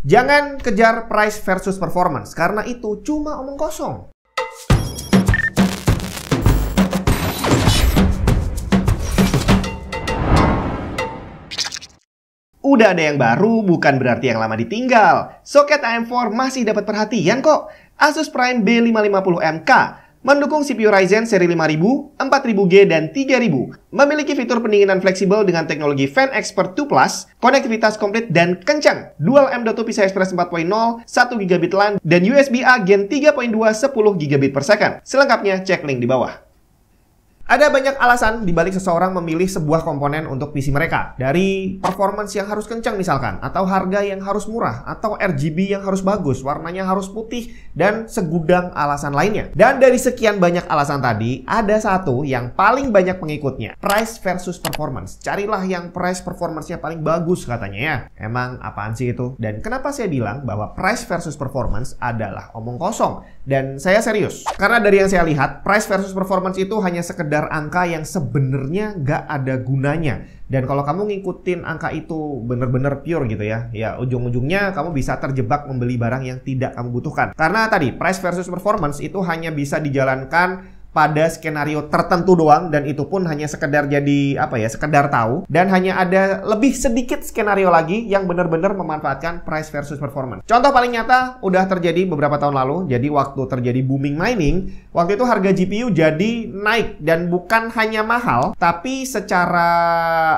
Jangan kejar price versus performance, karena itu cuma omong kosong. Udah ada yang baru, bukan berarti yang lama ditinggal. Soket AM4 masih dapat perhatian kok. Asus Prime B550MK Mendukung CPU Ryzen seri 5000, 4000G, dan 3000. Memiliki fitur pendinginan fleksibel dengan teknologi Fan Expert 2 Plus, konektivitas komplit dan kencang. Dual M.2 PCI Express 4.0, 1 GB LAN, dan USB-A Gen 3.2 10 GB per second. Selengkapnya cek link di bawah. Ada banyak alasan dibalik seseorang memilih sebuah komponen untuk PC mereka. Dari performance yang harus kencang misalkan, atau harga yang harus murah, atau RGB yang harus bagus, warnanya harus putih, dan segudang alasan lainnya. Dan dari sekian banyak alasan tadi, ada satu yang paling banyak pengikutnya. Price versus performance. Carilah yang price performance-nya paling bagus katanya ya. Emang apaan sih itu? Dan kenapa saya bilang bahwa price versus performance adalah omong kosong? Dan saya serius. Karena dari yang saya lihat, price versus performance itu hanya sekedar sekedar angka yang sebenarnya nggak ada gunanya. Dan kalau kamu ngikutin angka itu bener-bener pure gitu ya, ya ujung-ujungnya kamu bisa terjebak membeli barang yang tidak kamu butuhkan. Karena tadi price versus performance itu hanya bisa dijalankan pada skenario tertentu doang dan itu pun hanya sekedar jadi apa ya sekedar tahu dan hanya ada lebih sedikit skenario lagi yang benar-benar memanfaatkan price versus performance. Contoh paling nyata udah terjadi beberapa tahun lalu. Jadi waktu terjadi booming mining, waktu itu harga GPU jadi naik dan bukan hanya mahal tapi secara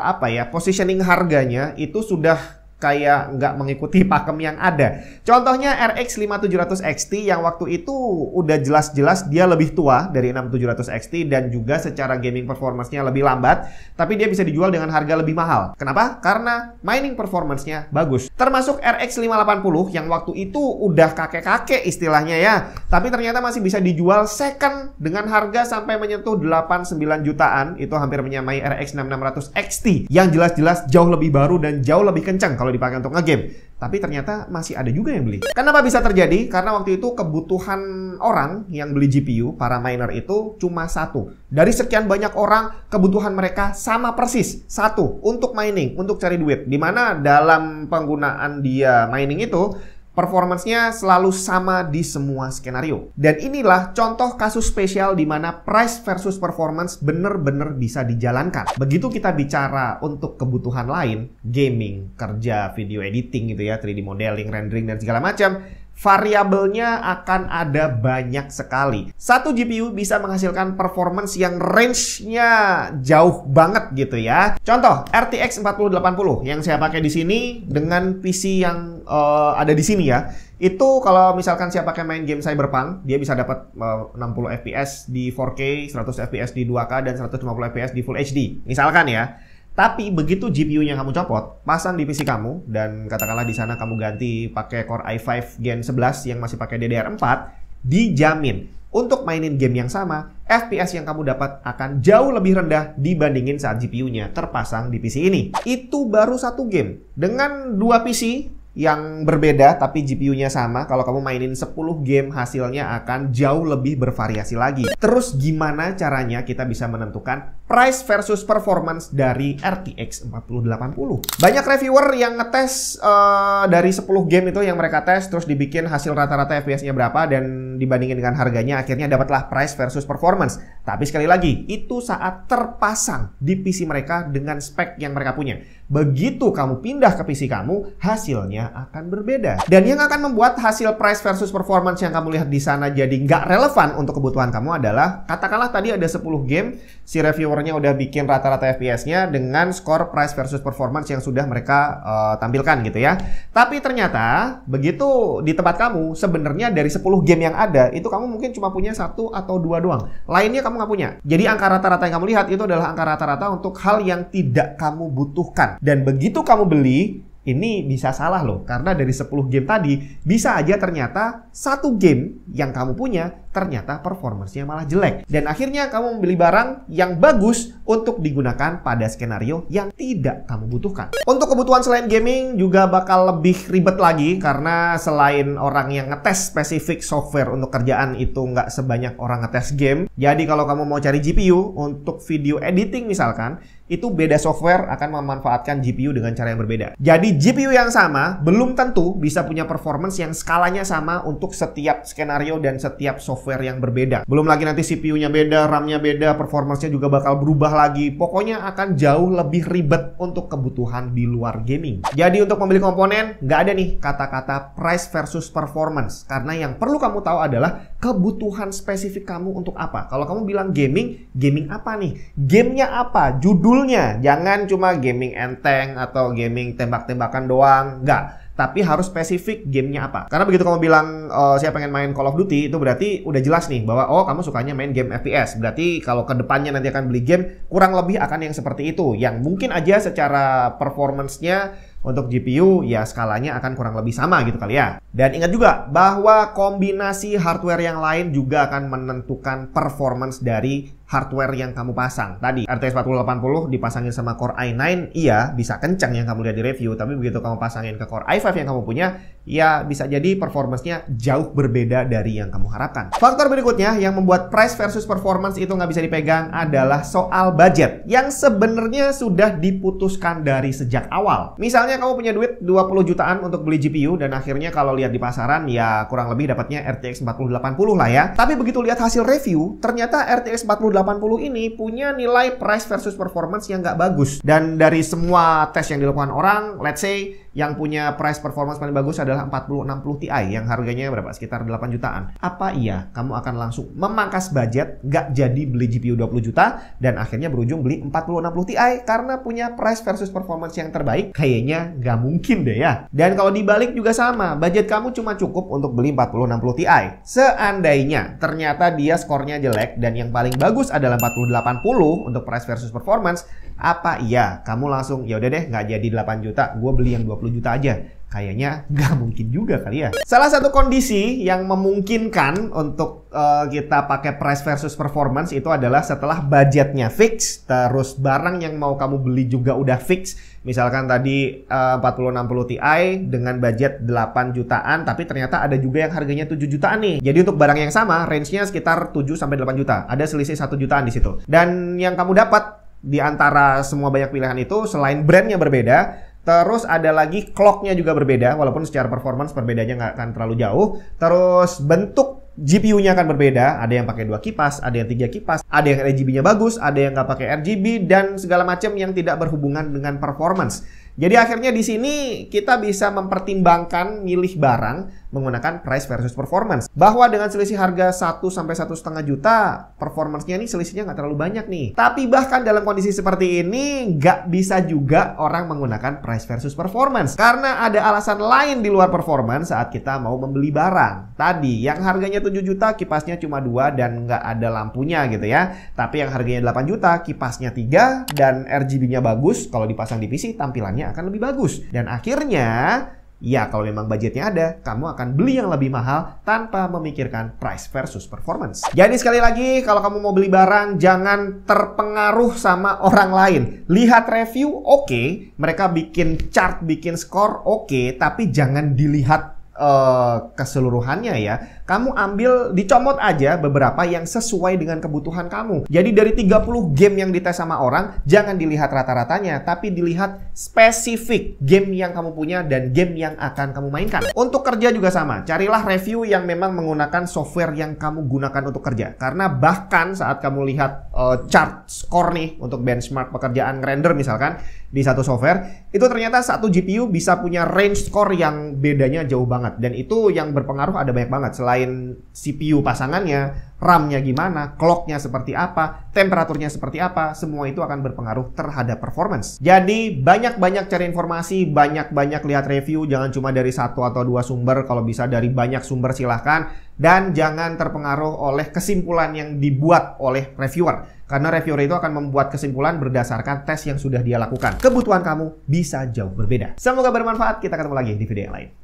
apa ya positioning harganya itu sudah kayak nggak mengikuti pakem yang ada. Contohnya RX 5700 XT yang waktu itu udah jelas-jelas dia lebih tua dari 6700 XT dan juga secara gaming performance lebih lambat, tapi dia bisa dijual dengan harga lebih mahal. Kenapa? Karena mining performance-nya bagus. Termasuk RX 580 yang waktu itu udah kakek-kakek istilahnya ya, tapi ternyata masih bisa dijual second dengan harga sampai menyentuh 89 jutaan, itu hampir menyamai RX 6600 XT yang jelas-jelas jauh lebih baru dan jauh lebih kencang kalau kalau dipakai untuk ngegame. Tapi ternyata masih ada juga yang beli. Kenapa bisa terjadi? Karena waktu itu kebutuhan orang yang beli GPU, para miner itu cuma satu. Dari sekian banyak orang, kebutuhan mereka sama persis. Satu, untuk mining, untuk cari duit. Dimana dalam penggunaan dia mining itu, Performancenya selalu sama di semua skenario. Dan inilah contoh kasus spesial di mana price versus performance benar-benar bisa dijalankan. Begitu kita bicara untuk kebutuhan lain, gaming, kerja, video editing gitu ya, 3D modeling, rendering, dan segala macam, variabelnya akan ada banyak sekali. Satu GPU bisa menghasilkan performance yang range-nya jauh banget gitu ya. Contoh RTX 4080 yang saya pakai di sini dengan PC yang uh, ada di sini ya. Itu kalau misalkan saya pakai main game Cyberpunk, dia bisa dapat 60 eh, FPS di 4K, 100 FPS di 2K dan 150 FPS di Full HD. Misalkan ya. Tapi begitu GPU-nya kamu copot, pasang di PC kamu dan katakanlah di sana kamu ganti pakai Core i5 Gen 11 yang masih pakai DDR4, dijamin untuk mainin game yang sama, FPS yang kamu dapat akan jauh lebih rendah dibandingin saat GPU-nya terpasang di PC ini. Itu baru satu game. Dengan dua PC, yang berbeda tapi GPU-nya sama. Kalau kamu mainin 10 game hasilnya akan jauh lebih bervariasi lagi. Terus gimana caranya kita bisa menentukan price versus performance dari RTX 4080? Banyak reviewer yang ngetes uh, dari 10 game itu yang mereka tes terus dibikin hasil rata-rata FPS-nya berapa dan dibandingin dengan harganya akhirnya dapatlah price versus performance. Tapi sekali lagi, itu saat terpasang di PC mereka dengan spek yang mereka punya. Begitu kamu pindah ke PC kamu, hasilnya akan berbeda. Dan yang akan membuat hasil price versus performance yang kamu lihat di sana jadi nggak relevan untuk kebutuhan kamu adalah, katakanlah tadi ada 10 game, si reviewernya udah bikin rata-rata FPS-nya dengan skor price versus performance yang sudah mereka uh, tampilkan gitu ya. Tapi ternyata, begitu di tempat kamu, sebenarnya dari 10 game yang ada, itu kamu mungkin cuma punya satu atau dua doang. Lainnya kamu kamu nggak punya. Jadi angka rata-rata yang kamu lihat itu adalah angka rata-rata untuk hal yang tidak kamu butuhkan. Dan begitu kamu beli, ini bisa salah loh karena dari 10 game tadi bisa aja ternyata satu game yang kamu punya ternyata performancenya malah jelek dan akhirnya kamu membeli barang yang bagus untuk digunakan pada skenario yang tidak kamu butuhkan. Untuk kebutuhan selain gaming juga bakal lebih ribet lagi karena selain orang yang ngetes spesifik software untuk kerjaan itu nggak sebanyak orang ngetes game. Jadi kalau kamu mau cari GPU untuk video editing misalkan itu beda software akan memanfaatkan GPU dengan cara yang berbeda. Jadi GPU yang sama belum tentu bisa punya performance yang skalanya sama untuk setiap skenario dan setiap software yang berbeda. Belum lagi nanti CPU-nya beda, RAM-nya beda, performance-nya juga bakal berubah lagi. Pokoknya akan jauh lebih ribet untuk kebutuhan di luar gaming. Jadi untuk membeli komponen, nggak ada nih kata-kata price versus performance. Karena yang perlu kamu tahu adalah kebutuhan spesifik kamu untuk apa. Kalau kamu bilang gaming, gaming apa nih? Gamenya apa? Judul judulnya. Jangan cuma gaming enteng atau gaming tembak-tembakan doang. Enggak. Tapi harus spesifik gamenya apa. Karena begitu kamu bilang e, saya pengen main Call of Duty, itu berarti udah jelas nih bahwa oh kamu sukanya main game FPS. Berarti kalau kedepannya nanti akan beli game, kurang lebih akan yang seperti itu. Yang mungkin aja secara performance-nya untuk GPU ya skalanya akan kurang lebih sama gitu kali ya. Dan ingat juga bahwa kombinasi hardware yang lain juga akan menentukan performance dari hardware yang kamu pasang. Tadi RTX 4080 dipasangin sama Core i9, iya bisa kencang yang kamu lihat di review, tapi begitu kamu pasangin ke Core i5 yang kamu punya, ya bisa jadi performancenya jauh berbeda dari yang kamu harapkan. Faktor berikutnya yang membuat price versus performance itu nggak bisa dipegang adalah soal budget yang sebenarnya sudah diputuskan dari sejak awal. Misalnya kamu punya duit 20 jutaan untuk beli GPU dan akhirnya kalau lihat di pasaran ya kurang lebih dapatnya RTX 4080 lah ya. Tapi begitu lihat hasil review, ternyata RTX 4080 80 ini punya nilai price versus performance yang nggak bagus. Dan dari semua tes yang dilakukan orang, let's say yang punya price performance paling bagus adalah 4060 Ti yang harganya berapa? Sekitar 8 jutaan. Apa iya kamu akan langsung memangkas budget, nggak jadi beli GPU 20 juta, dan akhirnya berujung beli 4060 Ti karena punya price versus performance yang terbaik? Kayaknya nggak mungkin deh ya. Dan kalau dibalik juga sama, budget kamu cuma cukup untuk beli 4060 Ti. Seandainya ternyata dia skornya jelek dan yang paling bagus adalah 480 untuk price versus performance, apa iya kamu langsung ya udah deh nggak jadi 8 juta, gue beli yang 20 juta aja kayaknya nggak mungkin juga kali ya. Salah satu kondisi yang memungkinkan untuk uh, kita pakai price versus performance itu adalah setelah budgetnya fix, terus barang yang mau kamu beli juga udah fix. Misalkan tadi eh, uh, 60 Ti dengan budget 8 jutaan, tapi ternyata ada juga yang harganya 7 jutaan nih. Jadi untuk barang yang sama, range-nya sekitar 7 8 juta. Ada selisih 1 jutaan di situ. Dan yang kamu dapat di antara semua banyak pilihan itu selain brandnya berbeda Terus ada lagi clocknya juga berbeda, walaupun secara performance perbedaannya nggak akan terlalu jauh. Terus bentuk GPU-nya akan berbeda, ada yang pakai dua kipas, ada yang tiga kipas, ada yang RGB-nya bagus, ada yang nggak pakai RGB, dan segala macam yang tidak berhubungan dengan performance. Jadi akhirnya di sini kita bisa mempertimbangkan milih barang menggunakan price versus performance. Bahwa dengan selisih harga 1 sampai satu setengah juta, performance-nya ini selisihnya nggak terlalu banyak nih. Tapi bahkan dalam kondisi seperti ini, nggak bisa juga orang menggunakan price versus performance. Karena ada alasan lain di luar performance saat kita mau membeli barang. Tadi yang harganya 7 juta, kipasnya cuma dua dan nggak ada lampunya gitu ya. Tapi yang harganya 8 juta, kipasnya tiga dan RGB-nya bagus. Kalau dipasang di PC, tampilannya akan lebih bagus. Dan akhirnya Ya, kalau memang budgetnya ada, kamu akan beli yang lebih mahal tanpa memikirkan price versus performance. Jadi sekali lagi, kalau kamu mau beli barang, jangan terpengaruh sama orang lain. Lihat review, oke. Okay. Mereka bikin chart, bikin skor, oke. Okay. Tapi jangan dilihat Eh, keseluruhannya ya. Kamu ambil dicomot aja beberapa yang sesuai dengan kebutuhan kamu. Jadi dari 30 game yang dites sama orang, jangan dilihat rata-ratanya, tapi dilihat spesifik game yang kamu punya dan game yang akan kamu mainkan. Untuk kerja juga sama. Carilah review yang memang menggunakan software yang kamu gunakan untuk kerja. Karena bahkan saat kamu lihat uh, chart skor nih untuk benchmark pekerjaan render misalkan, di satu software itu ternyata satu GPU bisa punya range score yang bedanya jauh banget dan itu yang berpengaruh ada banyak banget selain CPU pasangannya RAM-nya gimana, clock-nya seperti apa, temperaturnya seperti apa, semua itu akan berpengaruh terhadap performance. Jadi banyak-banyak cari informasi, banyak-banyak lihat review, jangan cuma dari satu atau dua sumber, kalau bisa dari banyak sumber silahkan, dan jangan terpengaruh oleh kesimpulan yang dibuat oleh reviewer. Karena reviewer itu akan membuat kesimpulan berdasarkan tes yang sudah dia lakukan. Kebutuhan kamu bisa jauh berbeda. Semoga bermanfaat, kita ketemu lagi di video yang lain.